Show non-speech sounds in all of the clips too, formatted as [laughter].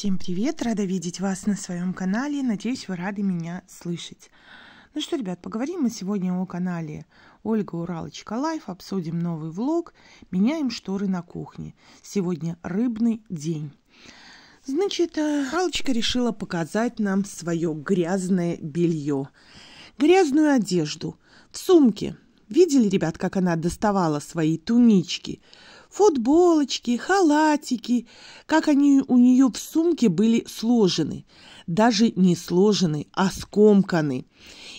Всем привет! Рада видеть вас на своем канале. Надеюсь, вы рады меня слышать. Ну что, ребят, поговорим мы сегодня о канале Ольга Уралочка Лайф. Обсудим новый влог. Меняем шторы на кухне. Сегодня рыбный день. Значит, э, Уралочка решила показать нам свое грязное белье. Грязную одежду. В сумке. Видели, ребят, как она доставала свои тунички? футболочки, халатики, как они у нее в сумке были сложены, даже не сложены, а скомканы.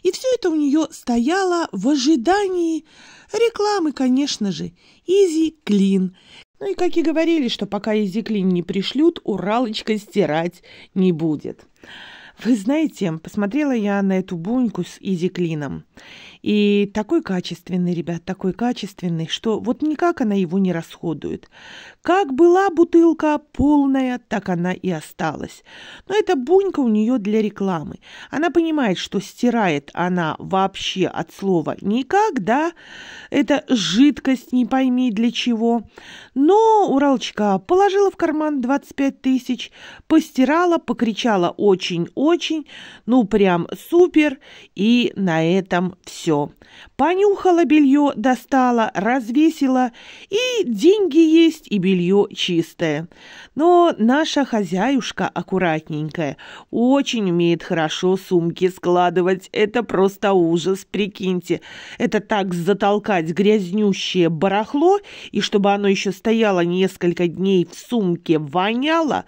И все это у нее стояло в ожидании рекламы, конечно же, Изи Клин. Ну и как и говорили, что пока Изи Клин не пришлют, Уралочка стирать не будет. Вы знаете, посмотрела я на эту буньку с Изи Клином. И такой качественный, ребят, такой качественный, что вот никак она его не расходует. Как была бутылка полная, так она и осталась. Но это бунька у нее для рекламы. Она понимает, что стирает она вообще от слова никак, да? Это жидкость, не пойми для чего. Но Уралочка положила в карман 25 тысяч, постирала, покричала очень-очень, ну прям супер, и на этом все все. Понюхала белье, достала, развесила, и деньги есть, и белье чистое. Но наша хозяюшка аккуратненькая, очень умеет хорошо сумки складывать. Это просто ужас, прикиньте. Это так затолкать грязнющее барахло, и чтобы оно еще стояло несколько дней в сумке, воняло.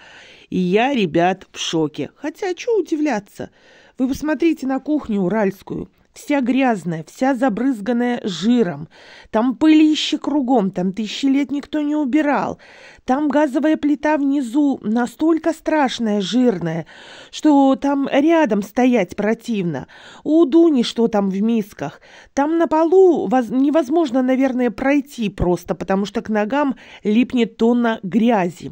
И я, ребят, в шоке. Хотя, что удивляться? Вы посмотрите на кухню уральскую вся грязная, вся забрызганная жиром. Там пылище кругом, там тысячи лет никто не убирал. Там газовая плита внизу настолько страшная, жирная, что там рядом стоять противно. У Дуни что там в мисках? Там на полу воз... невозможно, наверное, пройти просто, потому что к ногам липнет тонна грязи.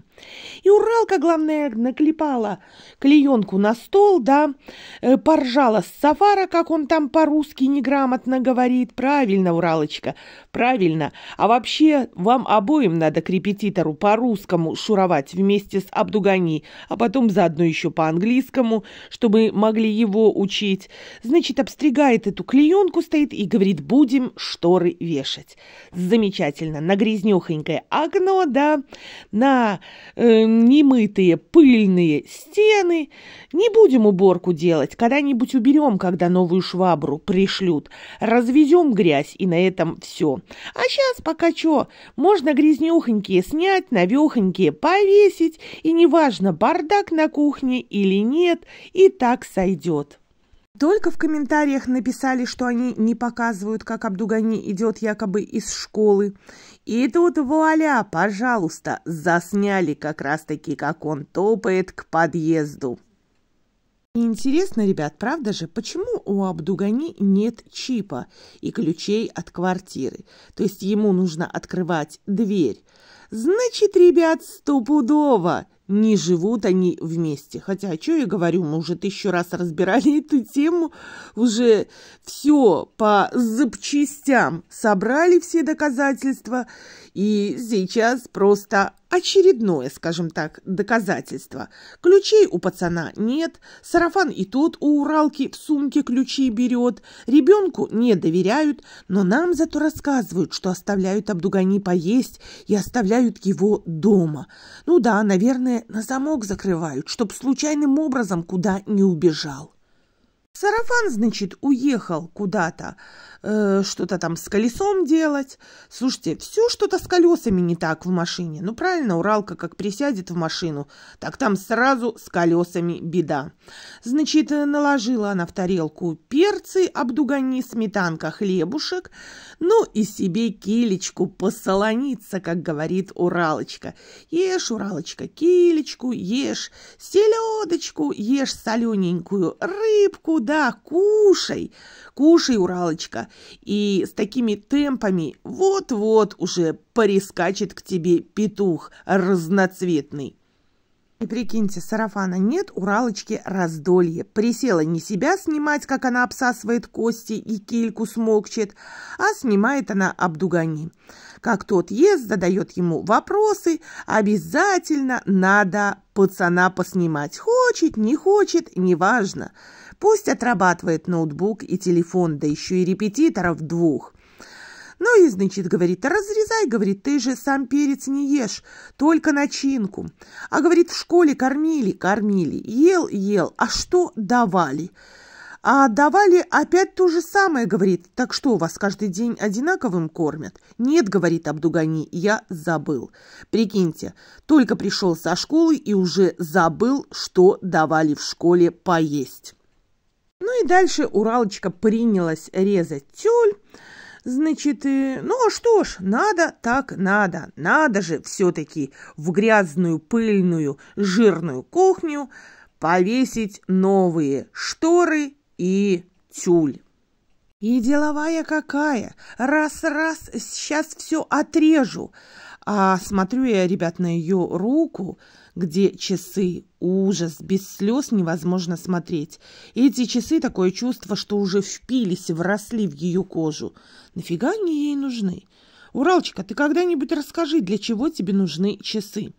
И Уралка, главное, наклепала клеенку на стол, да, э, поржала с Сафара, как он там по-русски неграмотно говорит. Правильно, Уралочка, правильно. А вообще, вам обоим надо к репетитору по по-русскому шуровать вместе с Абдугани, а потом заодно еще по-английскому, чтобы могли его учить. Значит, обстригает эту клеенку, стоит и говорит, будем шторы вешать. Замечательно. На грязнехонькое окно, да, на э, немытые пыльные стены. Не будем уборку делать, когда-нибудь уберем, когда новую швабру пришлют. Разведем грязь, и на этом все. А сейчас пока что, можно грязнехонькие снять, наверное, навехоньки повесить, и неважно, бардак на кухне или нет, и так сойдет. Только в комментариях написали, что они не показывают, как Абдугани идет якобы из школы. И тут вуаля, пожалуйста, засняли как раз-таки, как он топает к подъезду. Интересно, ребят, правда же, почему у Абдугани нет чипа и ключей от квартиры? То есть ему нужно открывать дверь. Значит, ребят, стопудово не живут они вместе. Хотя, а что я говорю, мы уже тысячу раз разбирали [laughs] эту тему, уже все по запчастям собрали все доказательства, и сейчас просто очередное, скажем так, доказательство. Ключей у пацана нет, сарафан и тот у Уралки в сумке ключи берет, ребенку не доверяют, но нам зато рассказывают, что оставляют Абдугани поесть и оставляют его дома. Ну да, наверное, на замок закрывают, чтоб случайным образом куда не убежал. Сарафан, значит, уехал куда-то, э, что-то там с колесом делать. Слушайте, все что-то с колесами не так в машине. Ну, правильно, Уралка как присядет в машину, так там сразу с колесами беда. Значит, э, наложила она в тарелку перцы, обдугани, сметанка, хлебушек, ну и себе килечку посолониться, как говорит Уралочка. Ешь, Уралочка, килечку, ешь селедочку, ешь солененькую рыбку, да, кушай, кушай, Уралочка. И с такими темпами вот-вот уже порискачет к тебе петух разноцветный. И прикиньте, сарафана нет, Уралочки раздолье. Присела не себя снимать, как она обсасывает кости и кильку смокчет, а снимает она обдугани. Как тот ест, задает ему вопросы, обязательно надо пацана поснимать. Хочет, не хочет, неважно. Пусть отрабатывает ноутбук и телефон, да еще и репетиторов двух. Ну и, значит, говорит, разрезай, говорит, ты же сам перец не ешь, только начинку. А, говорит, в школе кормили, кормили, ел, ел, а что давали? А давали опять то же самое, говорит. Так что, у вас каждый день одинаковым кормят? Нет, говорит Абдугани, я забыл. Прикиньте, только пришел со школы и уже забыл, что давали в школе поесть. Ну и дальше Уралочка принялась резать тюль. Значит, ну а что ж, надо так надо. Надо же все-таки в грязную, пыльную, жирную кухню повесить новые шторы и тюль. И деловая какая! Раз-раз, сейчас все отрежу. А смотрю я, ребят, на ее руку – где часы, ужас, без слез невозможно смотреть. эти часы такое чувство, что уже впились и вросли в ее кожу. Нафига они ей нужны? Уралочка, ты когда-нибудь расскажи, для чего тебе нужны часы?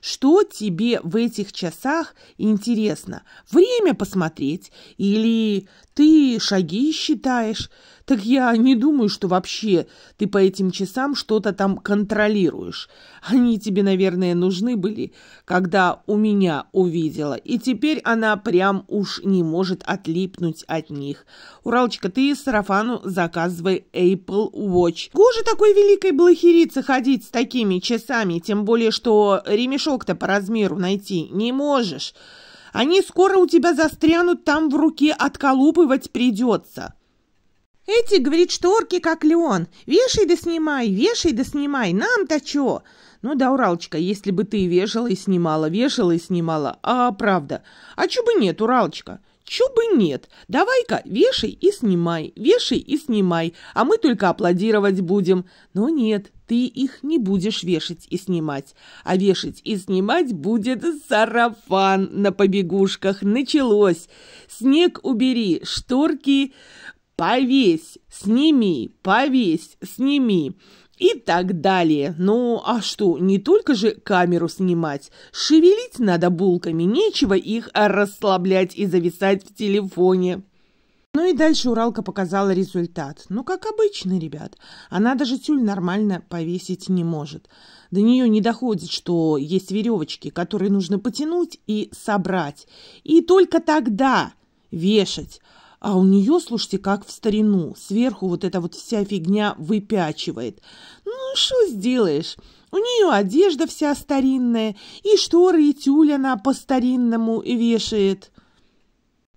Что тебе в этих часах интересно? Время посмотреть? Или ты шаги считаешь? Так я не думаю, что вообще ты по этим часам что-то там контролируешь. Они тебе, наверное, нужны были, когда у меня увидела. И теперь она прям уж не может отлипнуть от них. Уралочка, ты сарафану заказывай Apple Watch. Гоже такой великой блохерице ходить с такими часами, тем более, что ремешок-то по размеру найти не можешь. Они скоро у тебя застрянут там в руке, отколупывать придется. Эти, говорит, шторки, как Леон. Вешай да снимай, вешай да снимай, нам-то чё? Ну да, Уралочка, если бы ты вешала и снимала, вешала и снимала, а правда. А чё бы нет, Уралочка? Чё бы нет? Давай-ка вешай и снимай, вешай и снимай, а мы только аплодировать будем. Но нет, ты их не будешь вешать и снимать, а вешать и снимать будет сарафан на побегушках. Началось. Снег убери, шторки повесь, сними, повесь, сними и так далее. Ну а что, не только же камеру снимать. Шевелить надо булками, нечего их расслаблять и зависать в телефоне. Ну и дальше Уралка показала результат. Ну, как обычно, ребят. Она даже тюль нормально повесить не может. До нее не доходит, что есть веревочки, которые нужно потянуть и собрать. И только тогда вешать. А у нее, слушайте, как в старину, сверху вот эта вот вся фигня выпячивает. Ну, что сделаешь? У нее одежда вся старинная, и шторы, и тюль она по-старинному вешает.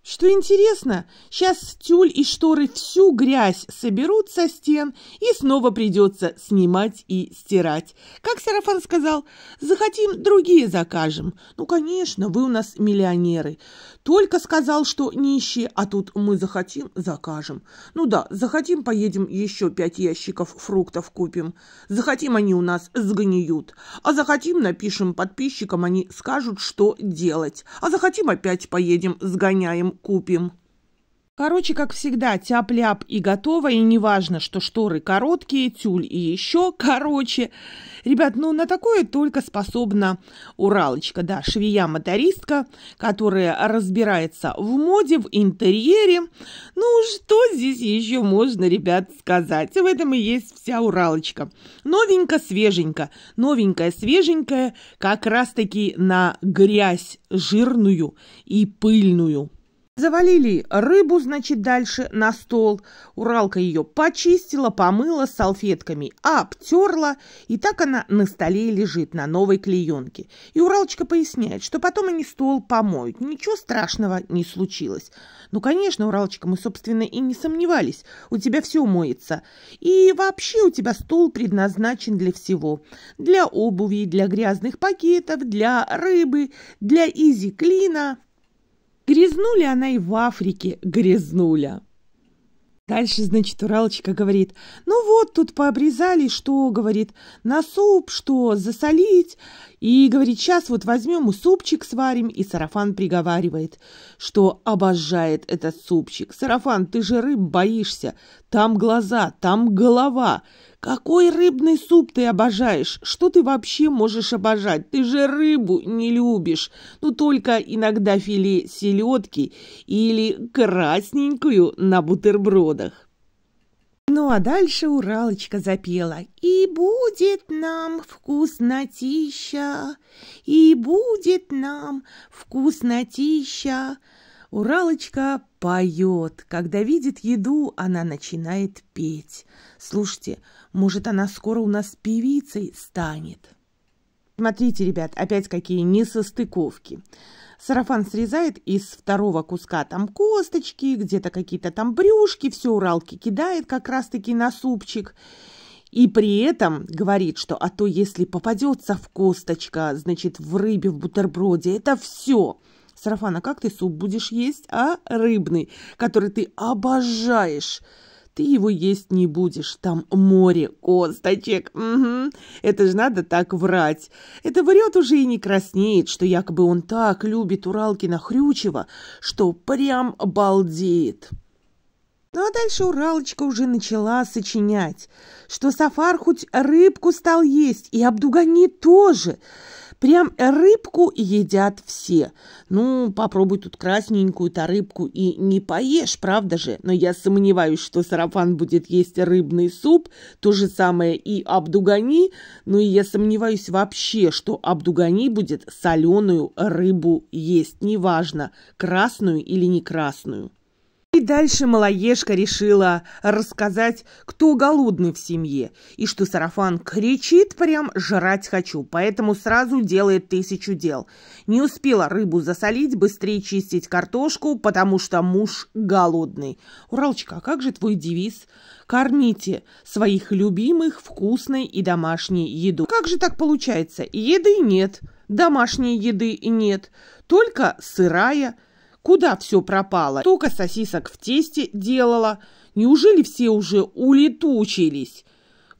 Что интересно, сейчас тюль и шторы всю грязь соберут со стен и снова придется снимать и стирать. Как Сарафан сказал, захотим, другие закажем. Ну, конечно, вы у нас миллионеры. Только сказал, что нищие, а тут мы захотим, закажем. Ну да, захотим, поедем еще пять ящиков фруктов купим. Захотим, они у нас сгниют. А захотим, напишем подписчикам, они скажут, что делать. А захотим, опять поедем, сгоняем купим. Короче, как всегда, тяп-ляп и готово, и неважно, что шторы короткие, тюль и еще короче. Ребят, ну на такое только способна Уралочка, да, швея-мотористка, которая разбирается в моде, в интерьере. Ну что здесь еще можно, ребят, сказать? В этом и есть вся Уралочка. Новенько, свеженько, новенькая, свеженькая, как раз-таки на грязь жирную и пыльную. Завалили рыбу, значит, дальше на стол. Уралка ее почистила, помыла салфетками, обтерла, и так она на столе лежит на новой клеенке. И Уралочка поясняет, что потом они стол помоют. Ничего страшного не случилось. Ну, конечно, Уралочка, мы, собственно, и не сомневались. У тебя все умоется И вообще у тебя стол предназначен для всего. Для обуви, для грязных пакетов, для рыбы, для изи-клина. Грязнуля она и в Африке, грязнуля. Дальше, значит, Уралочка говорит, ну вот, тут пообрезали, что, говорит, на суп, что, засолить. И, говорит, сейчас вот возьмем и супчик сварим. И Сарафан приговаривает, что обожает этот супчик. Сарафан, ты же рыб боишься, там глаза, там голова. «Какой рыбный суп ты обожаешь? Что ты вообще можешь обожать? Ты же рыбу не любишь. Ну, только иногда филе селедки или красненькую на бутербродах». Ну а дальше Уралочка запела «И будет нам вкуснотища, и будет нам вкуснотища, Уралочка поет. Когда видит еду, она начинает петь. Слушайте, может, она скоро у нас певицей станет. Смотрите, ребят, опять какие несостыковки. Сарафан срезает из второго куска там косточки, где-то какие-то там брюшки, все уралки кидает как раз-таки на супчик. И при этом говорит, что а то если попадется в косточка, значит в рыбе, в бутерброде, это все. Сарафана, как ты суп будешь есть, а рыбный, который ты обожаешь? Ты его есть не будешь, там море косточек. Угу. Это же надо так врать. Это врет уже и не краснеет, что якобы он так любит Уралкина Хрючева, что прям балдеет. Ну а дальше Уралочка уже начала сочинять, что Сафар хоть рыбку стал есть, и Абдугани тоже. Прям рыбку едят все. Ну, попробуй тут красненькую-то рыбку и не поешь, правда же? Но я сомневаюсь, что сарафан будет есть рыбный суп, то же самое и абдугани. Ну и я сомневаюсь вообще, что абдугани будет соленую рыбу есть, неважно, красную или не красную. И дальше малоежка решила рассказать, кто голодный в семье, и что сарафан кричит прям «жрать хочу», поэтому сразу делает тысячу дел. Не успела рыбу засолить, быстрее чистить картошку, потому что муж голодный. «Уралочка, а как же твой девиз?» «Кормите своих любимых вкусной и домашней едой». Как же так получается? Еды нет, домашней еды нет, только сырая Куда все пропало? Только сосисок в тесте делала. Неужели все уже улетучились?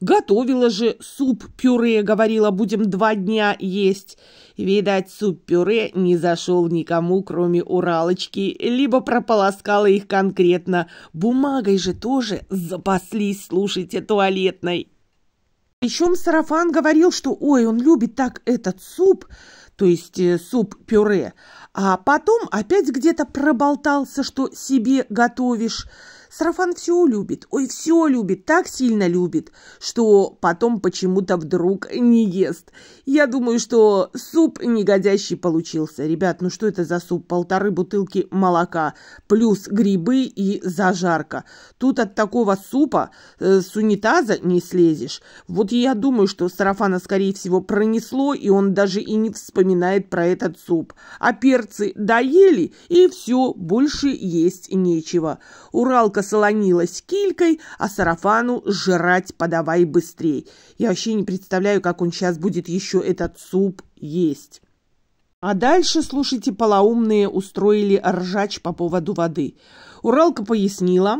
Готовила же суп-пюре, говорила, будем два дня есть. Видать, суп-пюре не зашел никому, кроме Уралочки, либо прополоскала их конкретно. Бумагой же тоже запаслись, слушайте, туалетной. Причем сарафан говорил, что ой, он любит так этот суп, то есть э, суп-пюре, а потом опять где-то проболтался, что себе готовишь. Сарафан все любит, ой, все любит, так сильно любит, что потом почему-то вдруг не ест. Я думаю, что суп негодящий получился. Ребят, ну что это за суп? Полторы бутылки молока, плюс грибы и зажарка. Тут от такого супа э, с унитаза не слезешь. Вот я думаю, что сарафана, скорее всего, пронесло, и он даже и не вспоминает про этот суп. А перцы доели, и все, больше есть нечего. Уралка солонилась килькой, а сарафану жрать подавай быстрей. Я вообще не представляю, как он сейчас будет еще этот суп есть. А дальше, слушайте, полоумные устроили ржач по поводу воды. Уралка пояснила,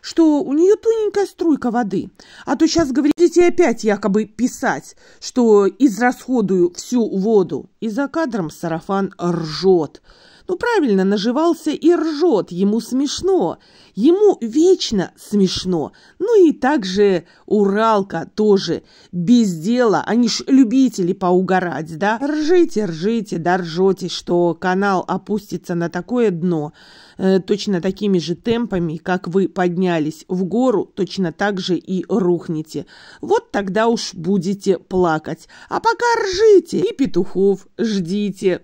что у нее тоненькая струйка воды. А то сейчас говорите опять якобы писать, что израсходую всю воду. И за кадром сарафан ржет. Ну, правильно, наживался и ржет, ему смешно. Ему вечно смешно. Ну и также Уралка тоже. Без дела, они ж любители поугарать, да? Ржите, ржите, да ржете, что канал опустится на такое дно. Э, точно такими же темпами, как вы поднялись в гору, точно так же и рухнете. Вот тогда уж будете плакать. А пока ржите и петухов ждите.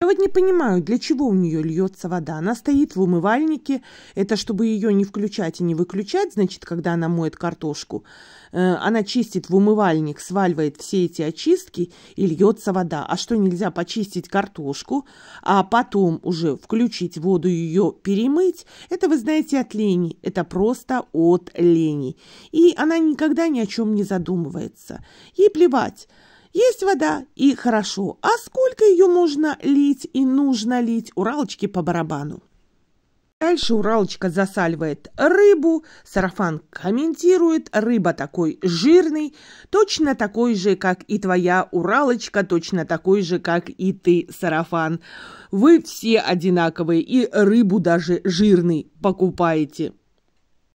Я вот не понимаю, для чего у нее льется вода. Она стоит в умывальнике, это чтобы ее не включать и не выключать, значит, когда она моет картошку. Э, она чистит в умывальник, сваливает все эти очистки и льется вода. А что нельзя почистить картошку, а потом уже включить воду и ее перемыть? Это вы знаете от лени, это просто от лени. И она никогда ни о чем не задумывается. Ей плевать. Есть вода, и хорошо. А сколько ее можно лить и нужно лить Уралочке по барабану? Дальше Уралочка засаливает рыбу, сарафан комментирует, рыба такой жирный, точно такой же, как и твоя Уралочка, точно такой же, как и ты, сарафан. Вы все одинаковые, и рыбу даже жирный покупаете.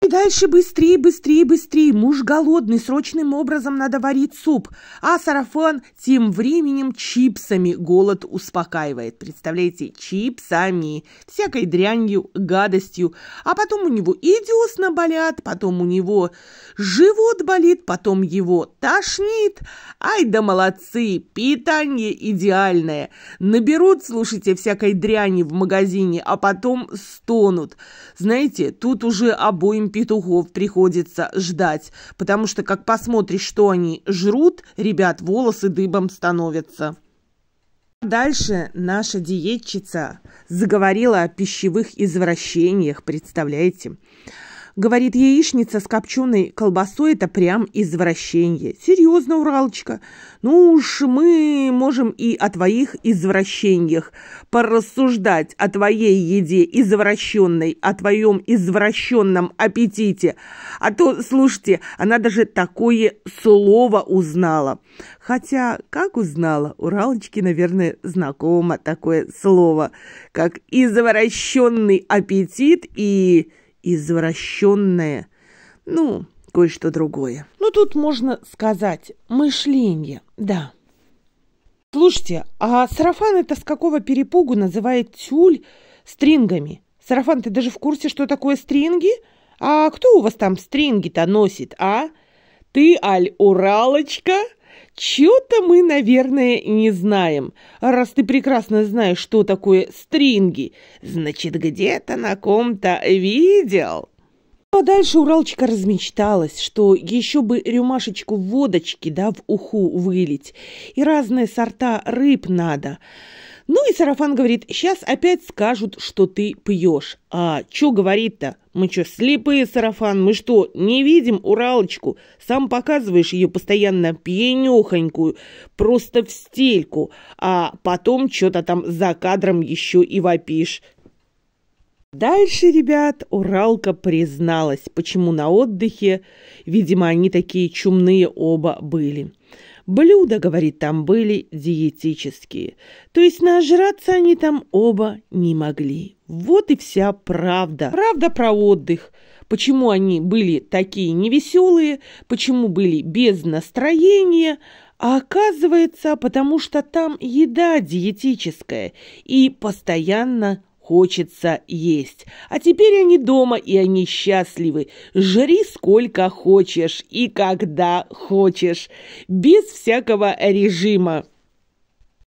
И дальше быстрее, быстрее, быстрее. Муж голодный, срочным образом надо варить суп. А сарафан тем временем чипсами голод успокаивает. Представляете, чипсами, всякой дрянью, гадостью. А потом у него и десна болят, потом у него живот болит, потом его тошнит. Ай да молодцы, питание идеальное. Наберут, слушайте, всякой дряни в магазине, а потом стонут. Знаете, тут уже обоим петухов приходится ждать, потому что, как посмотришь, что они жрут, ребят, волосы дыбом становятся. Дальше наша диетчица заговорила о пищевых извращениях, представляете? Говорит, яичница с копченой колбасой – это прям извращение. Серьезно, Уралочка. Ну уж мы можем и о твоих извращениях порассуждать, о твоей еде извращенной, о твоем извращенном аппетите. А то, слушайте, она даже такое слово узнала. Хотя, как узнала, Уралочке, наверное, знакомо такое слово, как извращенный аппетит и извращенное, ну, кое-что другое. Ну, тут можно сказать мышление, да. Слушайте, а сарафан это с какого перепугу называет тюль стрингами? Сарафан, ты даже в курсе, что такое стринги? А кто у вас там стринги-то носит, а? Ты, Аль, уралочка? Чего-то мы, наверное, не знаем. Раз ты прекрасно знаешь, что такое стринги, значит, где-то на ком-то видел». А дальше Уралочка размечталась, что еще бы рюмашечку водочки, да, в уху вылить, и разные сорта рыб надо. Ну и сарафан говорит, сейчас опять скажут, что ты пьешь. А чё говорит-то? Мы что слепые, сарафан? Мы что, не видим Уралочку? Сам показываешь ее постоянно пьянёхонькую, просто в стельку. А потом что-то там за кадром еще и вопишь. Дальше, ребят, Уралка призналась, почему на отдыхе, видимо, они такие чумные оба были. Блюда, говорит, там были диетические. То есть нажраться они там оба не могли. Вот и вся правда. Правда про отдых. Почему они были такие невеселые, почему были без настроения, а оказывается, потому что там еда диетическая и постоянно хочется есть. А теперь они дома, и они счастливы. Жри сколько хочешь и когда хочешь, без всякого режима.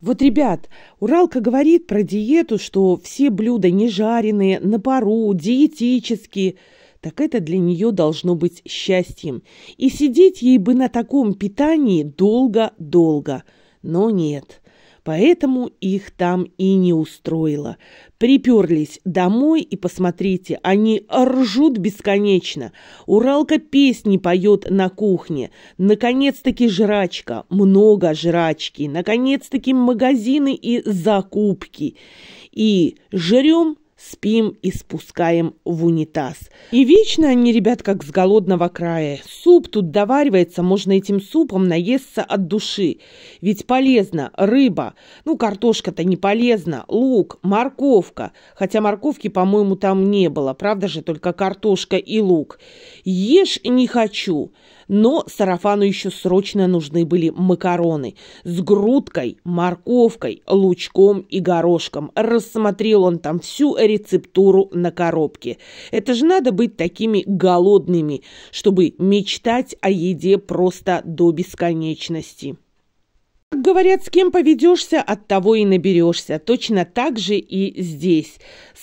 Вот, ребят, Уралка говорит про диету, что все блюда не жареные, на пару, диетические. Так это для нее должно быть счастьем. И сидеть ей бы на таком питании долго-долго. Но нет поэтому их там и не устроило. Приперлись домой, и посмотрите, они ржут бесконечно. Уралка песни поет на кухне. Наконец-таки жрачка, много жрачки. Наконец-таки магазины и закупки. И жрем спим и спускаем в унитаз. И вечно они, ребят, как с голодного края. Суп тут доваривается, можно этим супом наесться от души. Ведь полезно рыба, ну картошка-то не полезна, лук, морковка. Хотя морковки, по-моему, там не было, правда же, только картошка и лук. Ешь не хочу. Но сарафану еще срочно нужны были макароны с грудкой, морковкой, лучком и горошком. Рассмотрел он там всю рецептуру на коробке. Это же надо быть такими голодными, чтобы мечтать о еде просто до бесконечности. говорят, с кем поведешься, от того и наберешься. Точно так же и здесь.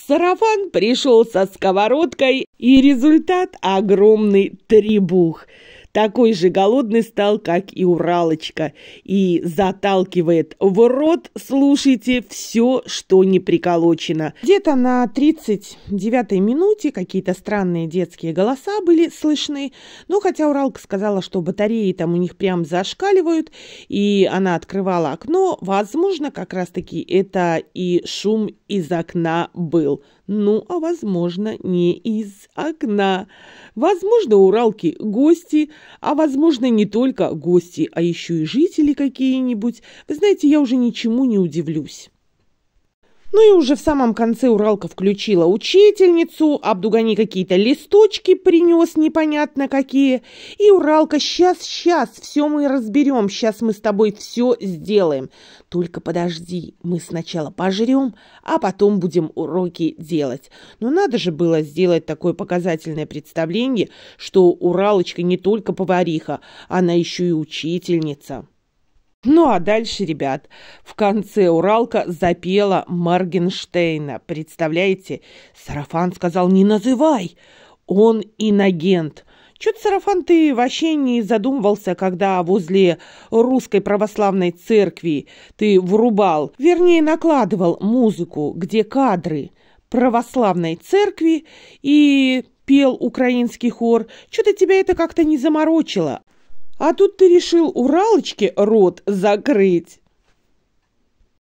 Сарафан пришел со сковородкой, и результат – огромный трибух. Такой же голодный стал, как и Уралочка, и заталкивает в рот, слушайте, все, что не приколочено. Где-то на 39-й минуте какие-то странные детские голоса были слышны, но хотя Уралка сказала, что батареи там у них прям зашкаливают, и она открывала окно, возможно, как раз-таки это и шум из окна был. Ну, а возможно, не из окна. Возможно, уралки гости, а возможно, не только гости, а еще и жители какие-нибудь. Вы знаете, я уже ничему не удивлюсь. Ну и уже в самом конце Уралка включила учительницу, Абдугани какие-то листочки принес непонятно какие. И Уралка, сейчас, сейчас, все мы разберем, сейчас мы с тобой все сделаем. Только подожди, мы сначала пожрем, а потом будем уроки делать. Но надо же было сделать такое показательное представление, что Уралочка не только повариха, она еще и учительница. Ну а дальше, ребят, в конце Уралка запела Маргенштейна. Представляете, Сарафан сказал «Не называй!» Он иногент. Чё-то, Сарафан, ты вообще не задумывался, когда возле русской православной церкви ты врубал, вернее, накладывал музыку, где кадры православной церкви и пел украинский хор. Что-то тебя это как-то не заморочило. А тут ты решил Уралочке рот закрыть.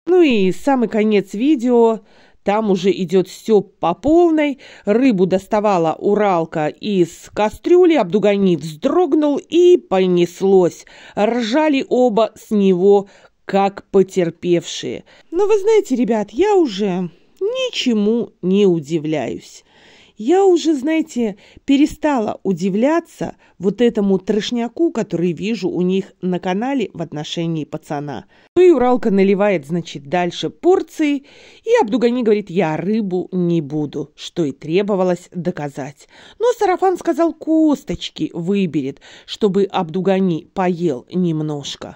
Ну и самый конец видео. Там уже идет все по полной. Рыбу доставала Уралка из кастрюли, обдугани вздрогнул и понеслось. Ржали оба с него, как потерпевшие. Но вы знаете, ребят, я уже ничему не удивляюсь. Я уже, знаете, перестала удивляться вот этому трешняку, который вижу у них на канале в отношении пацана. Ну и Уралка наливает, значит, дальше порции, и Абдугани говорит, я рыбу не буду, что и требовалось доказать. Но Сарафан сказал, косточки выберет, чтобы Абдугани поел немножко.